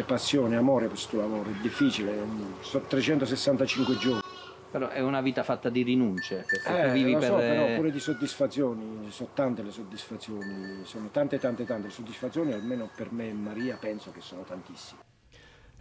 e passione, amore per questo lavoro, è difficile, sono 365 giorni. Però è una vita fatta di rinunce, perché eh, vivi lo so, però eh, pure di soddisfazioni, sono tante le soddisfazioni, sono tante tante tante le soddisfazioni, almeno per me e Maria penso che sono tantissime.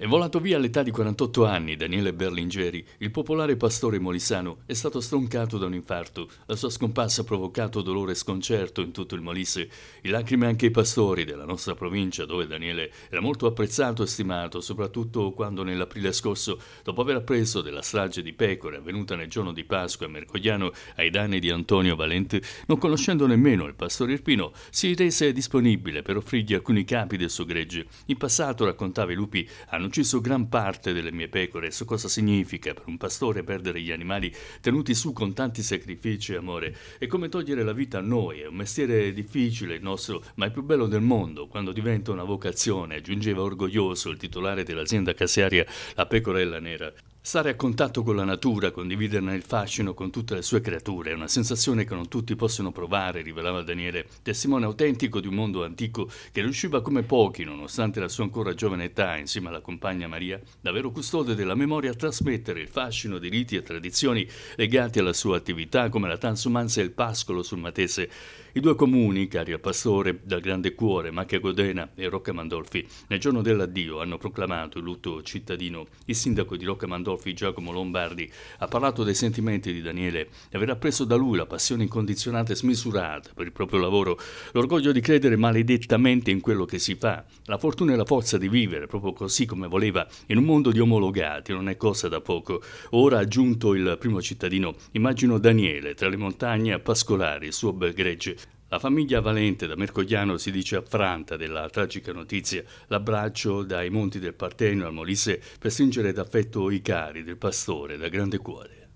È volato via all'età di 48 anni Daniele Berlingeri, il popolare pastore molisano, è stato stroncato da un infarto. La sua scomparsa ha provocato dolore e sconcerto in tutto il Molise. In lacrime anche i pastori della nostra provincia, dove Daniele era molto apprezzato e stimato, soprattutto quando nell'aprile scorso, dopo aver appreso della strage di pecore avvenuta nel giorno di Pasqua a Mercogliano ai danni di Antonio Valente, non conoscendo nemmeno il pastore Irpino, si rese disponibile per offrirgli alcuni capi del suo gregge. In passato, raccontava i lupi, hanno ucciso gran parte delle mie pecore. So cosa significa per un pastore perdere gli animali tenuti su con tanti sacrifici e amore. È come togliere la vita a noi. È un mestiere difficile il nostro, ma il più bello del mondo. Quando diventa una vocazione, aggiungeva orgoglioso il titolare dell'azienda casearia La Pecorella Nera. Stare a contatto con la natura, condividerne il fascino con tutte le sue creature, è una sensazione che non tutti possono provare, rivelava Daniele, testimone autentico di un mondo antico che riusciva come pochi, nonostante la sua ancora giovane età, insieme alla compagna Maria, davvero custode della memoria, a trasmettere il fascino di riti e tradizioni legati alla sua attività, come la transumanza e il pascolo sul Matese. I due comuni, cari al pastore, dal grande cuore, Macchia Godena e Rocca Mandolfi, nel giorno dell'addio hanno proclamato il lutto cittadino. Il sindaco di Rocca Mandolfi Rudolfi Giacomo Lombardi ha parlato dei sentimenti di Daniele e aver appreso da lui la passione incondizionata e smisurata per il proprio lavoro, l'orgoglio di credere maledettamente in quello che si fa, la fortuna e la forza di vivere proprio così come voleva in un mondo di omologati non è cosa da poco. Ora aggiunto il primo cittadino, immagino Daniele tra le montagne a pascolare il suo bel gregge la famiglia Valente da Mercogliano si dice affranta della tragica notizia. L'abbraccio dai monti del Partenio al Molise per stringere d'affetto i cari del pastore da grande cuore.